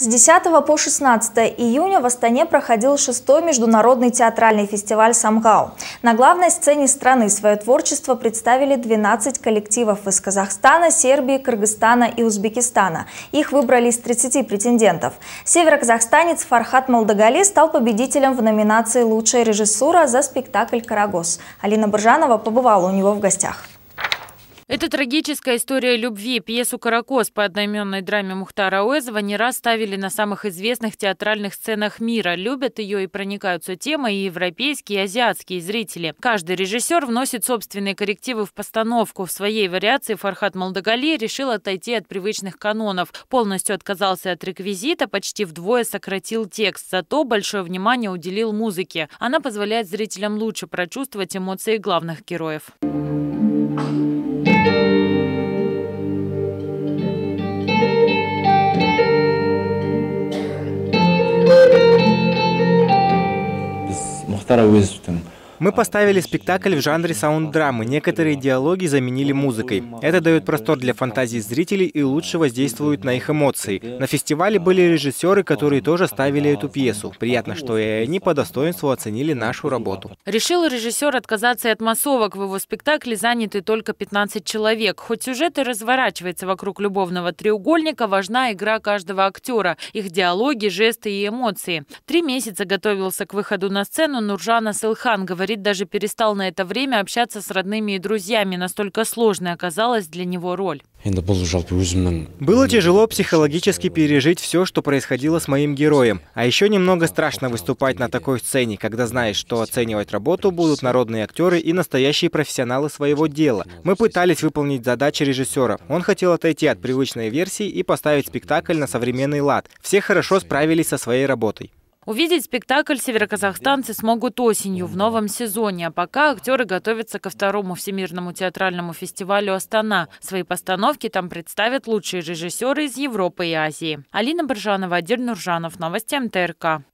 С 10 по 16 июня в Астане проходил шестой международный театральный фестиваль «Самгау». На главной сцене страны свое творчество представили 12 коллективов из Казахстана, Сербии, Кыргызстана и Узбекистана. Их выбрали из 30 претендентов. Североказахстанец Фархат Молдагали стал победителем в номинации «Лучшая режиссура» за спектакль «Карагос». Алина Буржанова побывала у него в гостях. Это трагическая история любви. Пьесу «Каракос» по одноименной драме Мухтара Уэзова не раз ставили на самых известных театральных сценах мира. Любят ее и проникаются темой и европейские, и азиатские зрители. Каждый режиссер вносит собственные коррективы в постановку. В своей вариации Фархат Малдагали решил отойти от привычных канонов. Полностью отказался от реквизита, почти вдвое сократил текст. Зато большое внимание уделил музыке. Она позволяет зрителям лучше прочувствовать эмоции главных героев. мұхтар әуезовтің Мы поставили спектакль в жанре саунд-драмы. Некоторые диалоги заменили музыкой. Это дает простор для фантазии зрителей и лучше воздействует на их эмоции. На фестивале были режиссеры, которые тоже ставили эту пьесу. Приятно, что и они по достоинству оценили нашу работу. Решил режиссер отказаться от массовок. В его спектакле заняты только 15 человек. Хоть сюжет и разворачивается вокруг любовного треугольника, важна игра каждого актера, их диалоги, жесты и эмоции. Три месяца готовился к выходу на сцену Нуржана Сылхан, говорит Фарид даже перестал на это время общаться с родными и друзьями. Настолько сложной оказалась для него роль. Было тяжело психологически пережить все, что происходило с моим героем. А еще немного страшно выступать на такой сцене, когда знаешь, что оценивать работу будут народные актеры и настоящие профессионалы своего дела. Мы пытались выполнить задачи режиссера. Он хотел отойти от привычной версии и поставить спектакль на современный лад. Все хорошо справились со своей работой. Увидеть спектакль североказахстанцы смогут осенью в новом сезоне, а пока актеры готовятся ко второму Всемирному театральному фестивалю «Астана». Свои постановки там представят лучшие режиссеры из Европы и Азии. Алина Боржанова, Адир Нуржанов, новости МТРК.